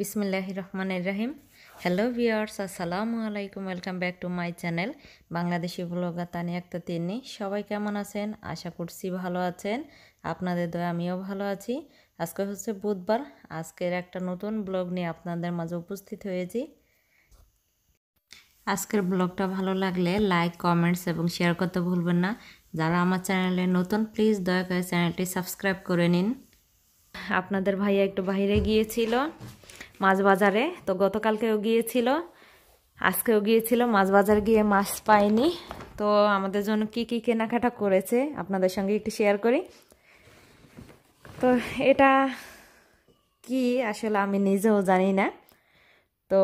বিসমুল্লাহ রহমান রাহিম hello viewers আসসালামু আলাইকুম welcome back to my channel Bangladeshi blogger Tani একটা তিনি সবাই কেমন আছেন আশা করছি ভালো আছেন আপনাদের দয়া আমিও ভালো আছি আজকে হচ্ছে বুধবার আজকের একটা নতুন ব্লগ নিয়ে আপনাদের মাঝে উপস্থিত হয়েছি আজকের ব্লগটা ভালো লাগলে লাইক কমেন্টস এবং শেয়ার করতে ভুলবেন না যারা আমার চ্যানেলে নতুন প্লিজ দয়া করে চ্যানেলটি সাবস্ক্রাইব করে নিন আপনাদের ভাইয়া একটু বাইরে গিয়েছিল মাছ বাজারে তো গতকালকেও গিয়েছিল আজকেও গিয়েছিল মাছ বাজার গিয়ে মাছ পাইনি তো আমাদের জন্য কি কি কেনাকাটা করেছে আপনাদের সঙ্গে একটু শেয়ার করি তো এটা কি আসলে আমি নিজেও জানি না তো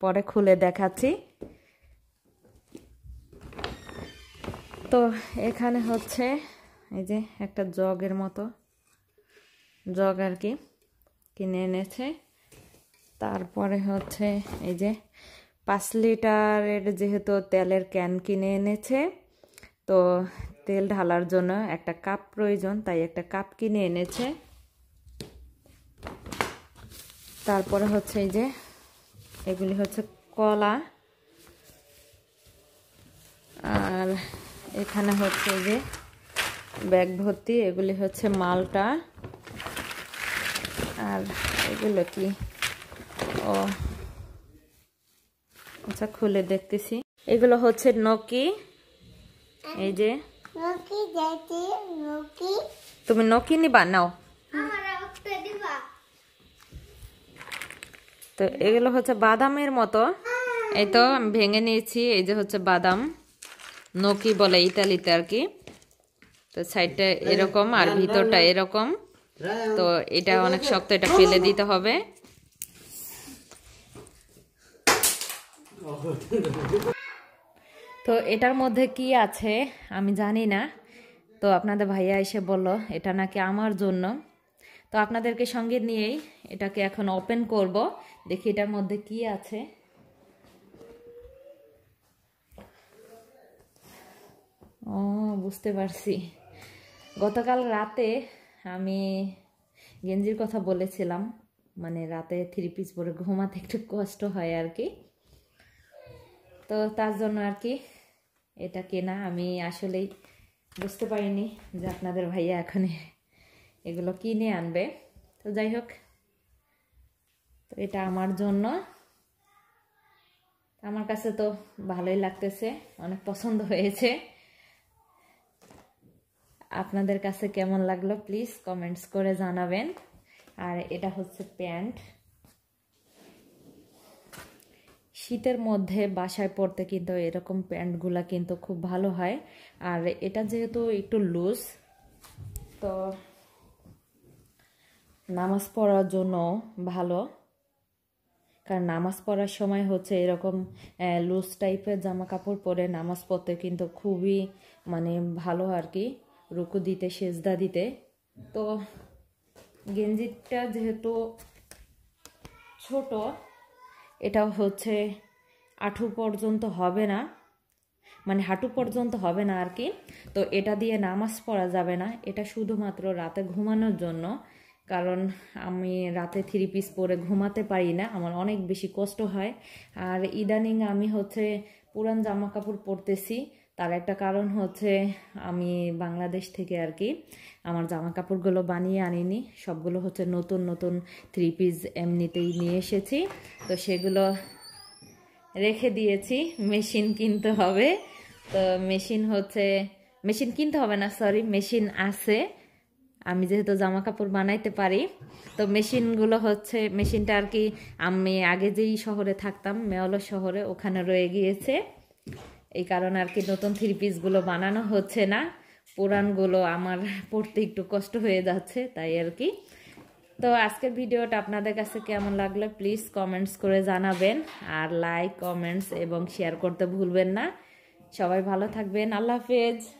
পরে খুলে দেখাচ্ছি তো এখানে হচ্ছে এই যে একটা জগের মতো জগ আর কি কিনে এনেছে তারপরে হচ্ছে এই যে পাঁচ লিটারের যেহেতু তেলের ক্যান কিনে এনেছে তো তেল ঢালার জন্য একটা কাপ প্রয়োজন তাই একটা কাপ কিনে এনেছে তারপরে হচ্ছে এই যে এগুলি হচ্ছে কলা আর এখানে হচ্ছে যে ব্যাগ ভর্তি এগুলি হচ্ছে মালটা আর এগুলো কি ও আচ্ছা খুলে দেখতেছি এগুলো হচ্ছে নকি এই যে তুমি নকি নিবা নাও তো এগুলো হচ্ছে বাদামের মতো এই তো আমি ভেঙে নিয়েছি এই যে হচ্ছে বাদাম নকি বলে ইতালিতে আর কি তো সাইডটা এরকম আর ভিতরটা এরকম তো এটা অনেক শক্ত এটা ফেলে দিতে হবে তো এটার মধ্যে কি আছে আমি জানি না তো আপনাদের ভাইয়া এসে বলল এটা নাকি আমার জন্য তো আপনাদেরকে সঙ্গে নিয়েই এটাকে এখন ওপেন করব দেখি এটার মধ্যে কি আছে ও বুঝতে পারছি গতকাল রাতে আমি গেঞ্জির কথা বলেছিলাম মানে রাতে থ্রি পিস পরে ঘুমাতে একটু কষ্ট হয় আর কি তো তার জন্য আর কি এটা কেনা আমি আসলেই বুঝতে পারিনি যে আপনাদের ভাইয়া এখন এগুলো কিনে আনবে তো যাই হোক তো এটা আমার জন্য আমার কাছে তো ভালোই লাগতেছে অনেক পছন্দ হয়েছে আপনাদের কাছে কেমন লাগলো প্লিজ কমেন্টস করে জানাবেন আর এটা হচ্ছে প্যান্ট শীতের মধ্যে বাসায় পরতে কিন্তু এরকম প্যান্টগুলা কিন্তু খুব ভালো হয় আর এটা যেহেতু একটু লুজ তো নামাজ পড়ার জন্য ভালো কারণ নামাজ পড়ার সময় হচ্ছে এরকম লুজ টাইপের জামা কাপড় পরে নামাজ পড়তে কিন্তু খুবই মানে ভালো আর কি রুকু দিতে সেজদা দিতে তো গেঞ্জিটা যেহেতু ছোট এটা হচ্ছে আঠু পর্যন্ত হবে না মানে হাঁটু পর্যন্ত হবে না আর কি তো এটা দিয়ে নামাজ পড়া যাবে না এটা শুধুমাত্র রাতে ঘুমানোর জন্য কারণ আমি রাতে থ্রি পিস পরে ঘুমাতে পারি না আমার অনেক বেশি কষ্ট হয় আর ইদানিং আমি হচ্ছে পুরান জামা কাপড় পরতেছি তার একটা কারণ হচ্ছে আমি বাংলাদেশ থেকে আর কি আমার জামা কাপড়গুলো বানিয়ে আনিনি সবগুলো হচ্ছে নতুন নতুন থ্রি পিস এমনিতেই নিয়ে এসেছি তো সেগুলো রেখে দিয়েছি মেশিন কিনতে হবে তো মেশিন হচ্ছে মেশিন কিনতে হবে না সরি মেশিন আছে আমি যেহেতু জামা কাপড় বানাইতে পারি তো মেশিনগুলো হচ্ছে মেশিনটা আর কি আমি আগে যেই শহরে থাকতাম মেওলো শহরে ওখানে রয়ে গিয়েছে এই কারণে আর কি নতুন থ্রি পিসগুলো বানানো হচ্ছে না পুরাণগুলো আমার পড়তে একটু কষ্ট হয়ে যাচ্ছে তাই আর কি তো আজকের ভিডিওটা আপনাদের কাছে কেমন লাগলো প্লিজ কমেন্টস করে জানাবেন আর লাইক কমেন্টস এবং শেয়ার করতে ভুলবেন না সবাই ভালো থাকবেন আল্লাহ হাফেজ